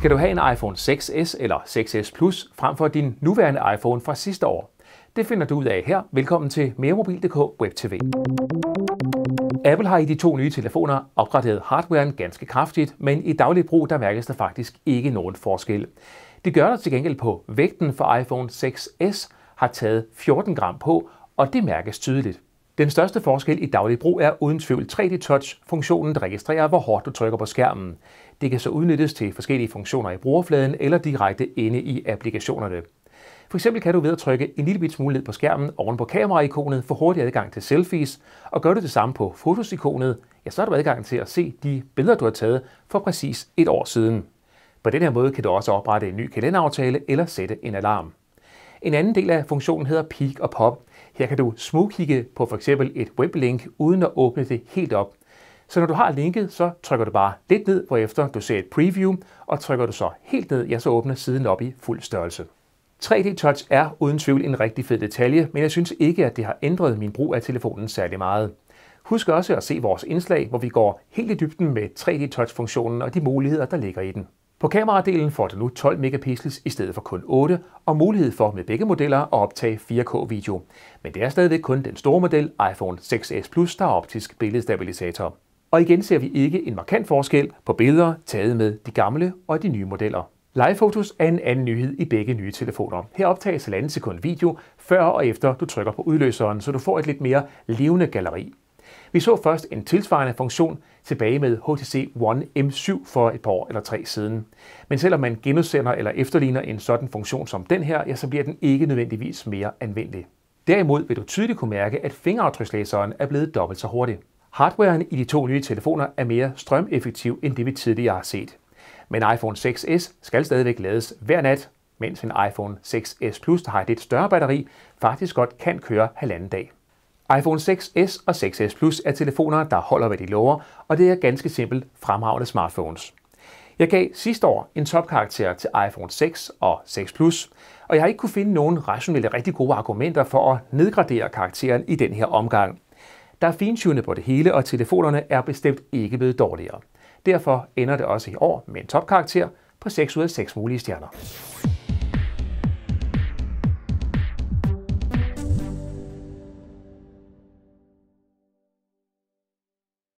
skal du have en iPhone 6s eller 6s Plus frem for din nuværende iPhone fra sidste år? Det finder du ud af her. Velkommen til meremobil.dk Web TV. Apple har i de to nye telefoner opgraderet hardwaren ganske kraftigt, men i daglig brug der mærkes der faktisk ikke nogen forskel. Det gør der til gengæld på vægten for iPhone 6s, har taget 14 gram på, og det mærkes tydeligt. Den største forskel i daglig brug er uden tvivl 3D-touch, funktionen der registrerer, hvor hårdt du trykker på skærmen. Det kan så udnyttes til forskellige funktioner i brugerfladen eller direkte inde i applikationerne. For eksempel kan du ved at trykke en lille bit smule ned på skærmen oven på kameraikonet få hurtig adgang til selfies, og gør du det samme på fotosikonet, ja, så har du adgang til at se de billeder, du har taget for præcis et år siden. På den her måde kan du også oprette en ny kalenderaftale eller sætte en alarm. En anden del af funktionen hedder Peak og Pop, her kan du smugkigge på f.eks. et weblink uden at åbne det helt op. Så når du har linket, så trykker du bare lidt ned, efter du ser et preview, og trykker du så helt ned, ja, så åbner siden op i fuld størrelse. 3D Touch er uden tvivl en rigtig fed detalje, men jeg synes ikke, at det har ændret min brug af telefonen særlig meget. Husk også at se vores indslag, hvor vi går helt i dybden med 3D Touch-funktionen og de muligheder, der ligger i den. På kameradelen får du nu 12 megapixels i stedet for kun 8, og mulighed for med begge modeller at optage 4K-video. Men det er stadigvæk kun den store model, iPhone 6s Plus, der har optisk billedstabilisator. Og igen ser vi ikke en markant forskel på billeder taget med de gamle og de nye modeller. Live Photos er en anden nyhed i begge nye telefoner. Her optages 1,5 sekund video, før og efter du trykker på udløseren, så du får et lidt mere levende galleri. Vi så først en tilsvarende funktion tilbage med HTC One M7 for et par år eller tre siden. Men selvom man genudsender eller efterligner en sådan funktion som den her, ja, så bliver den ikke nødvendigvis mere anvendelig. Derimod vil du tydeligt kunne mærke, at fingeraftrykslæseren er blevet dobbelt så hurtig. Hardwaren i de to nye telefoner er mere strømeffektiv end det, vi tidligere har set. Men iPhone 6s skal stadigvæk lades hver nat, mens en iPhone 6s Plus, der har et lidt større batteri, faktisk godt kan køre halvanden dag iPhone 6s og 6s Plus er telefoner, der holder, hvad de lover, og det er ganske simpelt fremragende smartphones. Jeg gav sidste år en topkarakter til iPhone 6 og 6 Plus, og jeg har ikke kunne finde nogen rationelle rigtig gode argumenter for at nedgradere karakteren i den her omgang. Der er fintunet på det hele, og telefonerne er bestemt ikke blevet dårligere. Derfor ender det også i år med en topkarakter på 6 ud af 6 mulige stjerner.